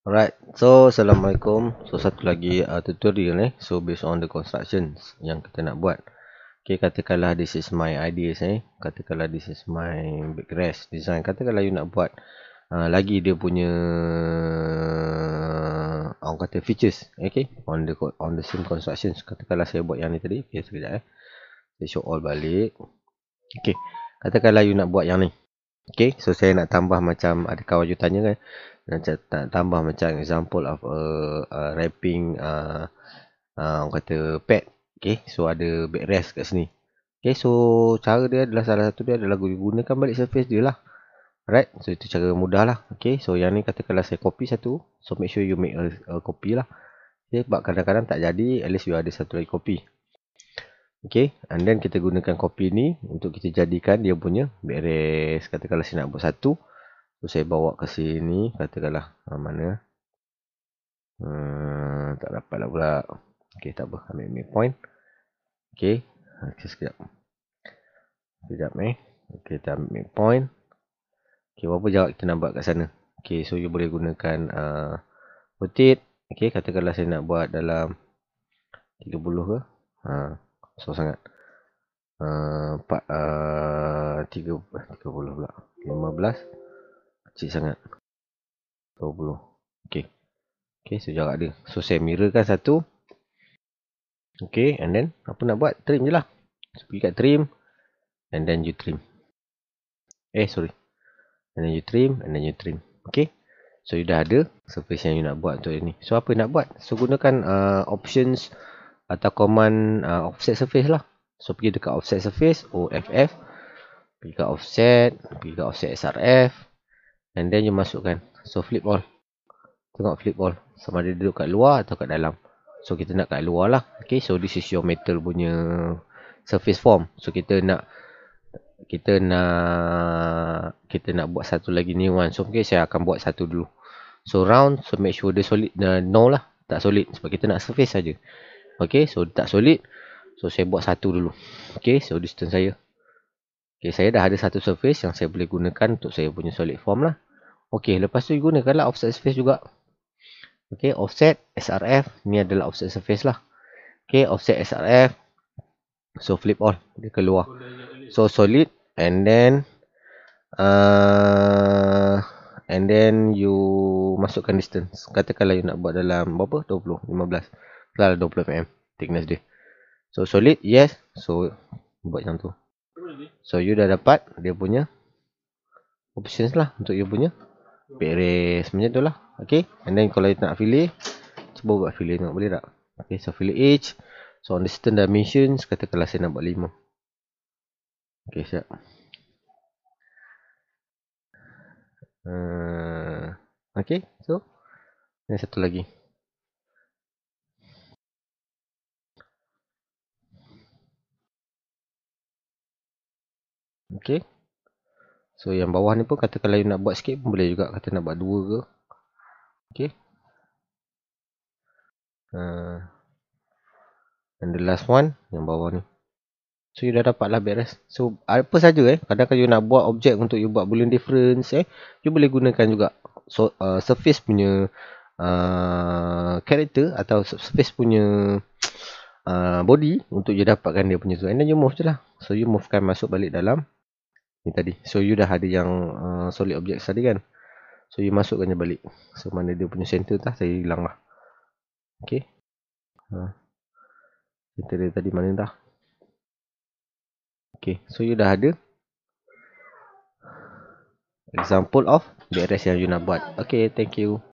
Alright, so Assalamualaikum So, satu lagi uh, tutorial ni eh. So, based on the constructions yang kita nak buat Okay, katakanlah this is my ideas ni eh. Katakanlah this is my big rest design Katakanlah you nak buat uh, lagi dia punya uh, Orang kata features Okay, on the on the same constructions Katakanlah saya buat yang ni tadi Okay, sekejap eh Saya show all balik Okay, katakanlah you nak buat yang ni Okay, so saya nak tambah macam ada kawan you tanya kan nak tambah macam example of a, uh, a uh, wrapping uh, uh, orang kata pad okay so ada backrest kat sini okay so cara dia adalah salah satu dia adalah gunakan balik surface dia lah right so itu cara mudah lah okay so yang ni kalau saya copy satu so make sure you make a, a copy lah okay sebab kadang-kadang tak jadi at least you ada satu lagi copy okay and then kita gunakan copy ni untuk kita jadikan dia punya backrest katakanlah saya nak buat satu So, saya bawa ke sini. Katakanlah ha, mana. Hmm, tak dapatlah pula. ok tak apa. Ambil main point. ok ah, Okey, sekejap. Sekejap eh. ok kita ambil main point. ok berapa jarak kita nak buat kat sana. ok so you boleh gunakan uh, rotate. Okey, katakanlah saya nak buat dalam 30 ke. Ha, uh, so sangat. Uh, 4, uh, 3, 30 pula. 15 kecil sangat 20 okey okey so jarak dia so saya kan satu okey and then apa nak buat trim jelah so pergi kat trim and then you trim eh sorry and then you trim and then you trim okey so you dah ada surface yang you nak buat untuk ni so apa nak buat so gunakan uh, options atau command uh, offset surface lah so pergi dekat offset surface off pergi ke offset pergi ke offset srf and then you masukkan so flip all tengok flip all sama ada duduk kat luar atau kat dalam so kita nak kat luar lah okay so this is your metal punya surface form so kita nak kita nak kita nak buat satu lagi new one so okay saya akan buat satu dulu so round so make sure dia solid uh, no lah tak solid sebab kita nak surface saja. okay so tak solid so saya buat satu dulu okay so distance saya Okay, saya dah ada satu surface yang saya boleh gunakan untuk saya punya solid form lah. Okay, lepas tu gunakanlah offset surface juga. Okay, offset SRF. Ni adalah offset surface lah. Okay, offset SRF. So, flip all. Dia keluar. So, solid. And then. Uh, and then, you masukkan distance. Katakanlah you nak buat dalam berapa? 20, 15. Kelala 20 mm. Thickness dia. So, solid. Yes. So, buat macam tu. So you dah dapat dia punya options lah untuk you punya peres macam tu lah. Okay. And then kalau you nak fillet, cuba buat fillet nak boleh tak. Okay. So fillet age. So on the certain dimensions, katakanlah saya nak buat 5. Okay siap. Uh, okay. So ni satu lagi. ok so yang bawah ni pun kata kalau nak buat sikit pun boleh juga kata nak buat dua ke ok uh, ah. and the last one yang bawah ni so you dah lah beres so apa saja eh kadang-kadang you nak buat objek untuk you buat boolean difference eh you boleh gunakan juga so uh, surface punya uh, character atau surface punya Uh, body untuk dia dapatkan dia punya tu and then you move je lah so you move kan masuk balik dalam ni tadi so you dah ada yang uh, solid object tadi kan so you masukkan je balik so mana dia punya center tu lah. saya hilang lah ok uh, center dia tadi mana dah Okay. so you dah ada example of the rest yang you nak buat Okay. thank you